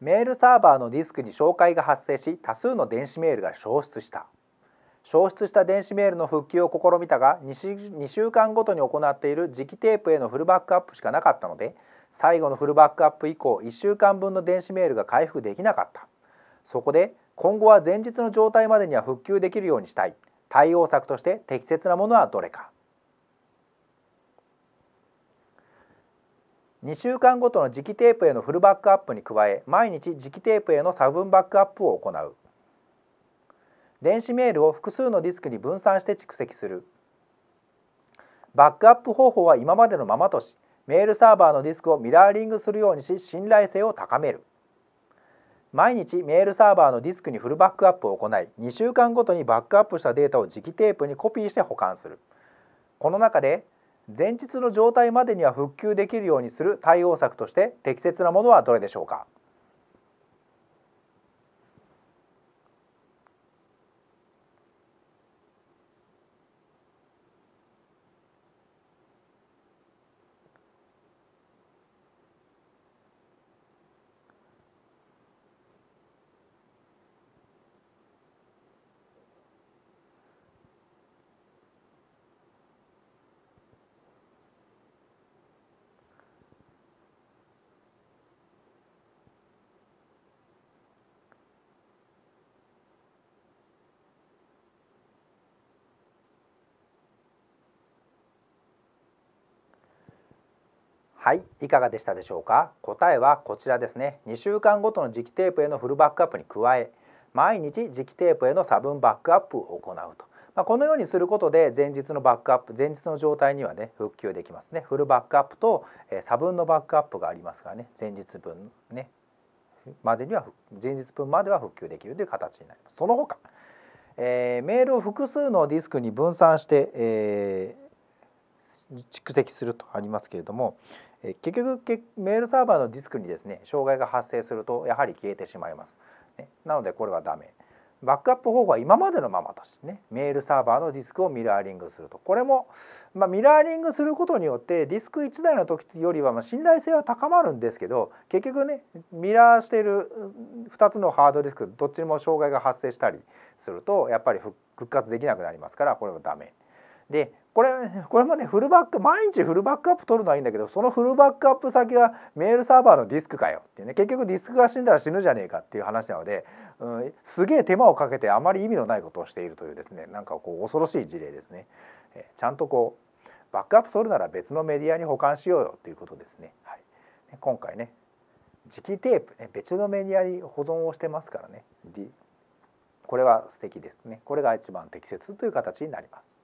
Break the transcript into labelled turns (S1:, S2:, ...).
S1: メールサーバーのディスクに照会が発生し多数の電子メールが消失した消失した電子メールの復旧を試みたが 2, 2週間ごとに行っている磁気テープへのフルバックアップしかなかったので最後のフルバックアップ以降1週間分の電子メールが回復できなかったそこで今後は前日の状態までには復旧できるようにしたい対応策として適切なものはどれか2週間ごとの磁気テープへのフルバックアップに加え毎日磁気テープへの差分バックアップを行う電子メールを複数のディスクに分散して蓄積するバックアップ方法は今までのままとしメールサーバーのディスクをミラーリングするようにし信頼性を高める毎日メールサーバーのディスクにフルバックアップを行い2週間ごとにバックアップしたデータを磁気テープにコピーして保管するこの中で前日の状態までには復旧できるようにする対応策として適切なものはどれでしょうかはいいかがでしたでしょうか答えはこちらですね2週間ごとの磁気テープへのフルバックアップに加え毎日磁気テープへの差分バックアップを行うと、まあ、このようにすることで前日のバックアップ前日の状態にはね復旧できますねフルバックアップと、えー、差分のバックアップがありますがね前日分ねまでには前日分までは復旧できるという形になります。その他、えー、メールを複数のディスクに分散して、えー蓄積するとありますけれども結局メールサーバーのディスクにですね障害が発生するとやはり消えてしまいます。ね、なのでこれはダメ。バックアップ方法は今までのままとしてねメールサーバーのディスクをミラーリングするとこれも、まあ、ミラーリングすることによってディスク1台の時よりはま信頼性は高まるんですけど結局ねミラーしている2つのハードディスクどっちにも障害が発生したりするとやっぱり復活できなくなりますからこれもダメ。でこれこれもねフルバック毎日フルバックアップ取るのはいいんだけどそのフルバックアップ先がメールサーバーのディスクかよってね結局ディスクが死んだら死ぬじゃねえかっていう話なので、うん、すげえ手間をかけてあまり意味のないことをしているというですねなんかこう恐ろしい事例ですね。えちゃんとこうバックアップ取るなら別のメディアに保管しようよということですね。はい、今回ね磁気テープね別のメディアに保存をしてますからねこれは素敵ですねこれが一番適切という形になります。